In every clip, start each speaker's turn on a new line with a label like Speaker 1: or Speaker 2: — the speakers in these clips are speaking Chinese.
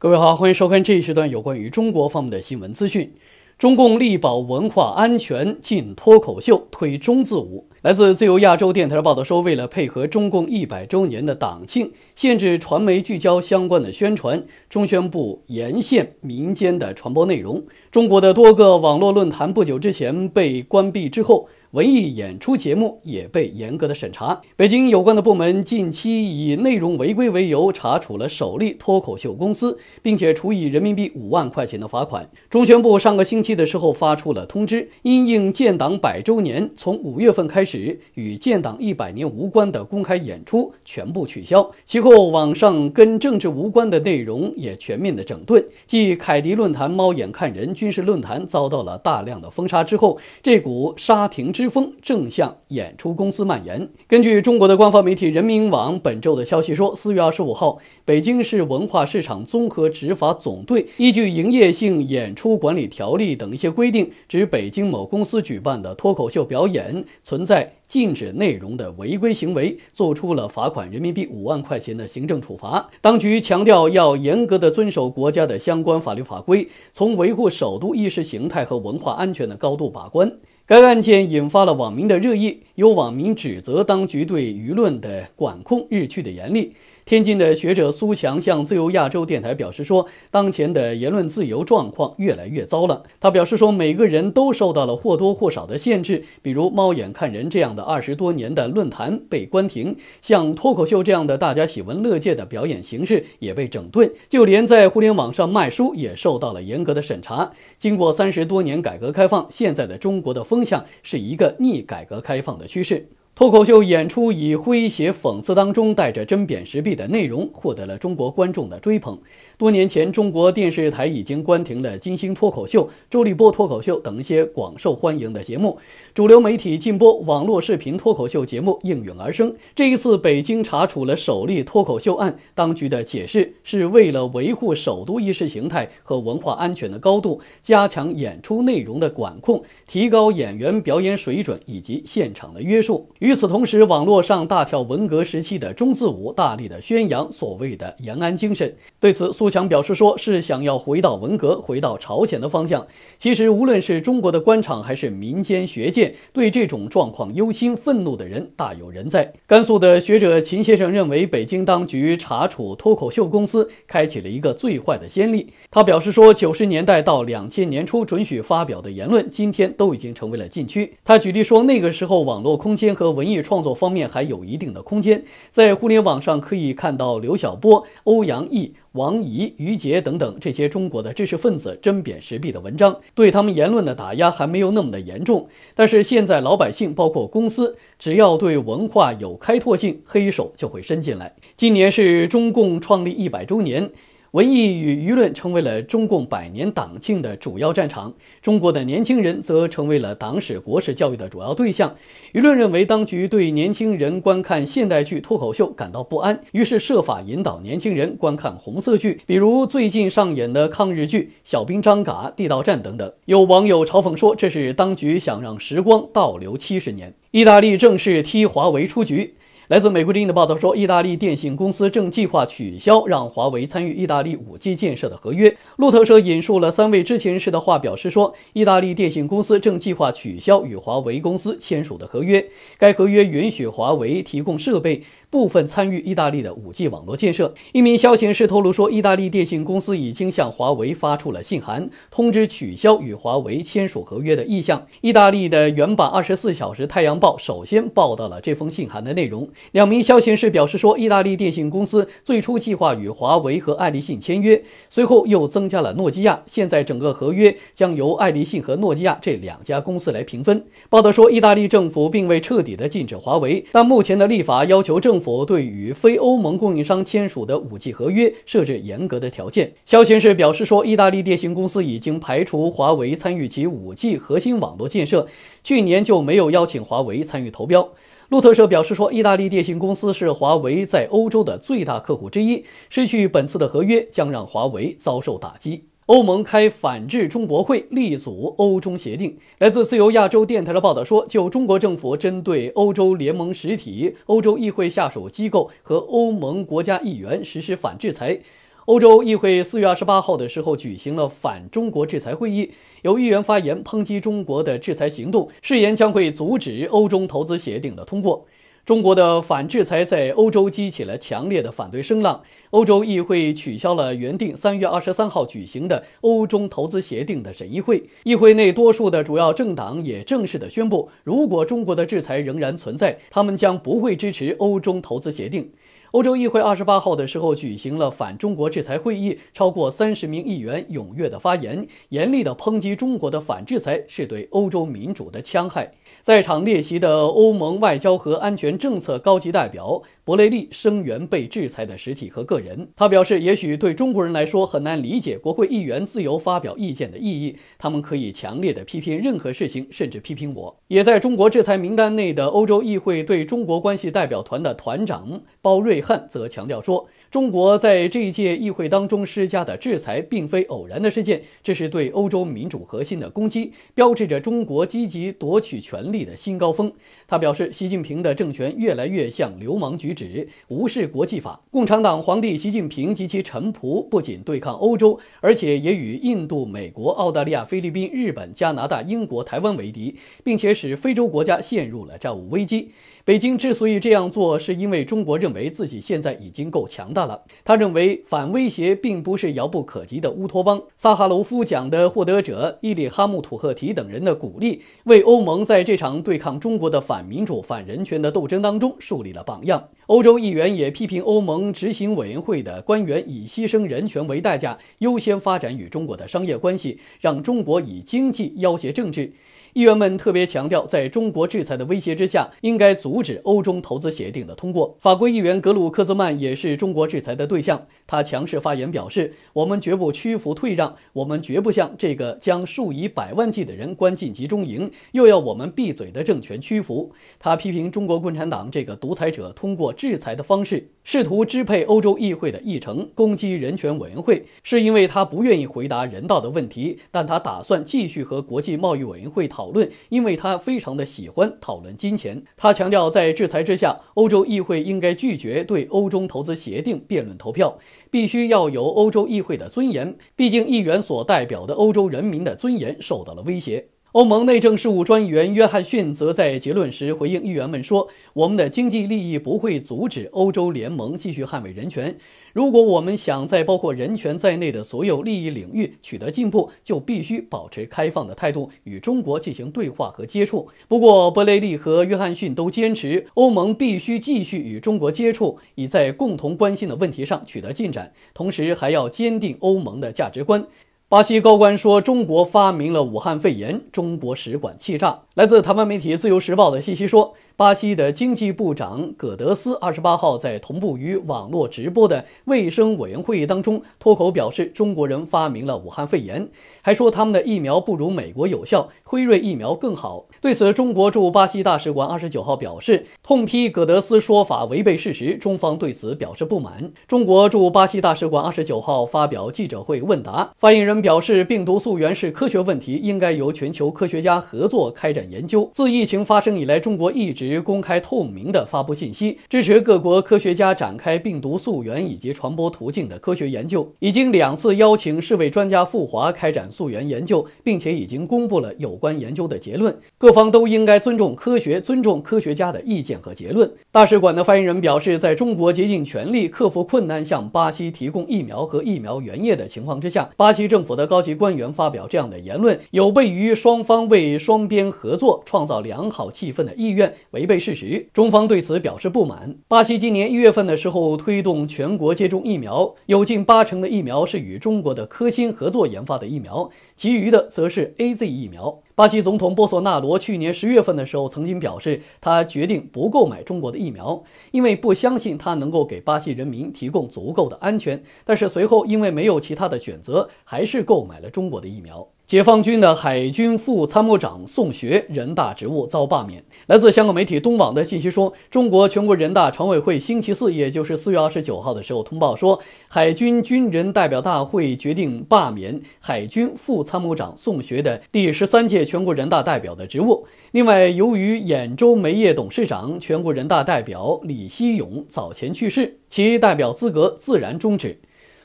Speaker 1: 各位好，欢迎收看这一时段有关于中国方面的新闻资讯。中共力保文化安全进脱口秀，推中字舞。来自自由亚洲电台的报道说，为了配合中共一百周年的党庆，限制传媒聚焦相关的宣传，中宣部严限民间的传播内容。中国的多个网络论坛不久之前被关闭之后。文艺演出节目也被严格的审查。北京有关的部门近期以内容违规为由查处了首例脱口秀公司，并且处以人民币五万块钱的罚款。中宣部上个星期的时候发出了通知，因应建党百周年，从五月份开始，与建党一百年无关的公开演出全部取消。其后，网上跟政治无关的内容也全面的整顿。继凯迪论坛、猫眼看人、军事论坛遭到了大量的封杀之后，这股杀停。之风正向演出公司蔓延。根据中国的官方媒体人民网本周的消息说，四月二十五号，北京市文化市场综合执法总队依据《营业性演出管理条例》等一些规定，指北京某公司举办的脱口秀表演存在禁止内容的违规行为，作出了罚款人民币五万块钱的行政处罚。当局强调要严格的遵守国家的相关法律法规，从维护首都意识形态和文化安全的高度把关。该案件引发了网民的热议，有网民指责当局对舆论的管控日趋的严厉。天津的学者苏强向自由亚洲电台表示说：“当前的言论自由状况越来越糟了。”他表示说：“每个人都受到了或多或少的限制，比如‘猫眼看人’这样的二十多年的论坛被关停，像脱口秀这样的大家喜闻乐见的表演形式也被整顿，就连在互联网上卖书也受到了严格的审查。”经过三十多年改革开放，现在的中国的风向是一个逆改革开放的趋势。脱口秀演出以诙谐、讽刺当中带着针砭时弊的内容，获得了中国观众的追捧。多年前，中国电视台已经关停了《金星脱口秀》《周立波脱口秀》等一些广受欢迎的节目。主流媒体禁播网络视频脱口秀节目应运而生。这一次，北京查处了首例脱口秀案，当局的解释是为了维护首都意识形态和文化安全的高度，加强演出内容的管控，提高演员表演水准以及现场的约束。与此同时，网络上大跳文革时期的中字舞，大力的宣扬所谓的延安精神。对此，苏强表示说：“是想要回到文革，回到朝鲜的方向。”其实，无论是中国的官场还是民间学界，对这种状况忧心愤怒的人大有人在。甘肃的学者秦先生认为，北京当局查处脱口秀公司，开启了一个最坏的先例。他表示说：“九十年代到两千年初准许发表的言论，今天都已经成为了禁区。”他举例说：“那个时候，网络空间和”文艺创作方面还有一定的空间，在互联网上可以看到刘晓波、欧阳毅、王怡、于杰等等这些中国的知识分子针砭时弊的文章，对他们言论的打压还没有那么的严重。但是现在老百姓包括公司，只要对文化有开拓性，黑手就会伸进来。今年是中共创立一百周年。文艺与舆论成为了中共百年党庆的主要战场，中国的年轻人则成为了党史国史教育的主要对象。舆论认为，当局对年轻人观看现代剧、脱口秀感到不安，于是设法引导年轻人观看红色剧，比如最近上演的抗日剧《小兵张嘎》《地道战》等等。有网友嘲讽说，这是当局想让时光倒流七十年。意大利正式踢华为出局。来自美国之音的报道说，意大利电信公司正计划取消让华为参与意大利五 G 建设的合约。路透社引述了三位知情人士的话，表示说，意大利电信公司正计划取消与华为公司签署的合约。该合约允许华为提供设备。部分参与意大利的 5G 网络建设。一名消息人士透露说，意大利电信公司已经向华为发出了信函，通知取消与华为签署合约的意向。意大利的原版二十四小时太阳报首先报道了这封信函的内容。两名消息人士表示说，意大利电信公司最初计划与华为和爱立信签约，随后又增加了诺基亚。现在整个合约将由爱立信和诺基亚这两家公司来平分。报道说，意大利政府并未彻底的禁止华为，但目前的立法要求政。佛对与非欧盟供应商签署的5 G 合约设置严格的条件。肖先生表示说，意大利电信公司已经排除华为参与其五 G 核心网络建设，去年就没有邀请华为参与投标。路透社表示说，意大利电信公司是华为在欧洲的最大客户之一，失去本次的合约将让华为遭受打击。欧盟开反制中国会，力阻欧中协定。来自自由亚洲电台的报道说，就中国政府针对欧洲联盟实体、欧洲议会下属机构和欧盟国家议员实施反制裁，欧洲议会四月二十八号的时候举行了反中国制裁会议，有议员发言抨击中国的制裁行动，誓言将会阻止欧中投资协定的通过。中国的反制裁在欧洲激起了强烈的反对声浪。欧洲议会取消了原定三月二十三号举行的欧中投资协定的审议会。议会内多数的主要政党也正式的宣布，如果中国的制裁仍然存在，他们将不会支持欧中投资协定。欧洲议会二十八号的时候举行了反中国制裁会议，超过三十名议员踊跃的发言，严厉的抨击中国的反制裁是对欧洲民主的戕害。在场列席的欧盟外交和安全政策高级代表博雷利声援被制裁的实体和个人，他表示：“也许对中国人来说很难理解国会议员自由发表意见的意义，他们可以强烈的批评任何事情，甚至批评我也在中国制裁名单内的欧洲议会对中国关系代表团的团长包瑞。”憾则强调说。中国在这一届议会当中施加的制裁并非偶然的事件，这是对欧洲民主核心的攻击，标志着中国积极夺取权力的新高峰。他表示，习近平的政权越来越像流氓举止，无视国际法。共产党皇帝习近平及其臣仆不仅对抗欧洲，而且也与印度、美国、澳大利亚、菲律宾、日本、加拿大、英国、台湾为敌，并且使非洲国家陷入了债务危机。北京之所以这样做，是因为中国认为自己现在已经够强大。他认为，反威胁并不是遥不可及的乌托邦。萨哈罗夫奖的获得者伊利哈木土赫提等人的鼓励，为欧盟在这场对抗中国的反民主、反人权的斗争当中树立了榜样。欧洲议员也批评欧盟执行委员会的官员以牺牲人权为代价，优先发展与中国的商业关系，让中国以经济要挟政治。议员们特别强调，在中国制裁的威胁之下，应该阻止欧中投资协定的通过。法国议员格鲁克兹曼也是中国制裁的对象，他强势发言表示：“我们绝不屈服退让，我们绝不向这个将数以百万计的人关进集中营，又要我们闭嘴的政权屈服。”他批评中国共产党这个独裁者通过。制裁的方式，试图支配欧洲议会的议程，攻击人权委员会，是因为他不愿意回答人道的问题。但他打算继续和国际贸易委员会讨论，因为他非常的喜欢讨论金钱。他强调，在制裁之下，欧洲议会应该拒绝对《欧中投资协定》辩论投票，必须要有欧洲议会的尊严，毕竟议员所代表的欧洲人民的尊严受到了威胁。欧盟内政事务专员约翰逊则在结论时回应议员们说：“我们的经济利益不会阻止欧洲联盟继续捍卫人权。如果我们想在包括人权在内的所有利益领域取得进步，就必须保持开放的态度，与中国进行对话和接触。”不过，博雷利和约翰逊都坚持，欧盟必须继续与中国接触，以在共同关心的问题上取得进展，同时还要坚定欧盟的价值观。巴西高官说：“中国发明了武汉肺炎。”中国使馆气炸。来自台湾媒体《自由时报》的信息说，巴西的经济部长葛德斯二十八号在同步于网络直播的卫生委员会当中脱口表示，中国人发明了武汉肺炎，还说他们的疫苗不如美国有效，辉瑞疫苗更好。对此，中国驻巴西大使馆二十九号表示，痛批葛德斯说法违背事实，中方对此表示不满。中国驻巴西大使馆二十九号发表记者会问答，发言人表示，病毒溯源是科学问题，应该由全球科学家合作开展。研究自疫情发生以来，中国一直公开透明地发布信息，支持各国科学家展开病毒溯源以及传播途径的科学研究。已经两次邀请世卫专家赴华开展溯源研究，并且已经公布了有关研究的结论。各方都应该尊重科学，尊重科学家的意见和结论。大使馆的发言人表示，在中国竭尽全力克服困难，向巴西提供疫苗和疫苗原液的情况之下，巴西政府的高级官员发表这样的言论，有悖于双方为双边和。合作创造良好气氛的意愿违背事实，中方对此表示不满。巴西今年一月份的时候推动全国接种疫苗，有近八成的疫苗是与中国的科兴合作研发的疫苗，其余的则是 A Z 疫苗。巴西总统波索纳罗去年十月份的时候曾经表示，他决定不购买中国的疫苗，因为不相信它能够给巴西人民提供足够的安全。但是随后，因为没有其他的选择，还是购买了中国的疫苗。解放军的海军副参谋长宋学人大职务遭罢免。来自香港媒体东网的信息说，中国全国人大常委会星期四，也就是四月二十九号的时候通报说，海军军人代表大会决定罢免海军副参谋长宋学的第十三届。全国人大代表的职务。另外，由于兖州煤业董事长、全国人大代表李希勇早前去世，其代表资格自然终止。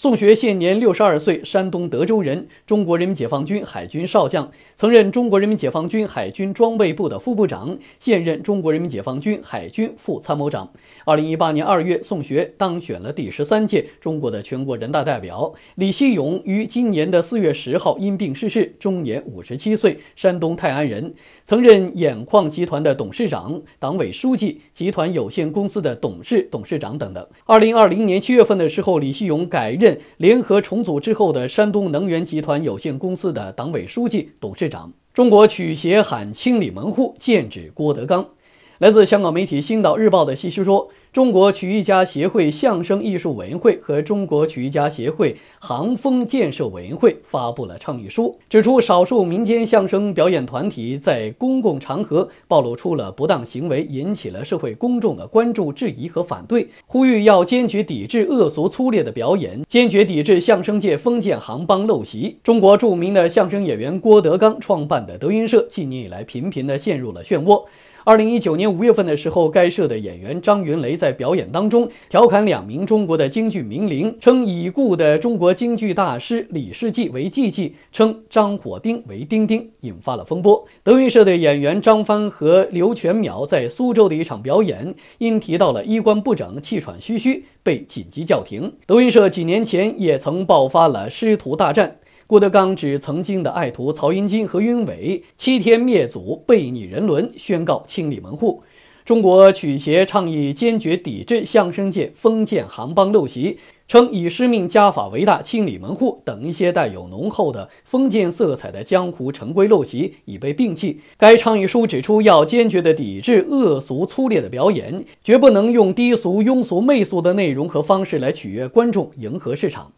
Speaker 1: 宋学现年六十二岁，山东德州人，中国人民解放军海军少将，曾任中国人民解放军海军装备部的副部长，现任中国人民解放军海军副参谋长。二零一八年二月，宋学当选了第十三届中国的全国人大代表。李希勇于今年的四月十号因病逝世，终年五十七岁，山东泰安人，曾任兖矿集团的董事长、党委书记，集团有限公司的董事、董事长等等。二零二零年七月份的时候，李希勇改任。联合重组之后的山东能源集团有限公司的党委书记、董事长。中国曲协喊清理门户，剑指郭德纲。来自香港媒体《星岛日报》的信息说，中国曲艺家协会相声艺术委员会和中国曲艺家协会行风建设委员会发布了倡议书，指出少数民间相声表演团体在公共场合暴露出了不当行为，引起了社会公众的关注、质疑和反对，呼吁要坚决抵制恶俗粗劣的表演，坚决抵制相声界封建行帮陋习。中国著名的相声演员郭德纲创办的德云社，近年以来频频地陷入了漩涡。二零一九年五月份的时候，该社的演员张云雷在表演当中调侃两名中国的京剧名伶，称已故的中国京剧大师李世济为济济，称张火丁为丁丁，引发了风波。德云社的演员张帆和刘全淼在苏州的一场表演，因提到了衣冠不整、气喘吁吁，被紧急叫停。德云社几年前也曾爆发了师徒大战。郭德纲指曾经的爱徒曹云金何云伟欺天灭祖背逆人伦，宣告清理门户。中国曲协倡议坚决抵制相声界封建行帮陋习，称以师命家法为大，清理门户等一些带有浓厚的封建色彩的江湖成规陋习已被摒弃。该倡议书指出，要坚决的抵制恶俗粗劣的表演，绝不能用低俗、庸俗、媚俗的内容和方式来取悦观众、迎合市场。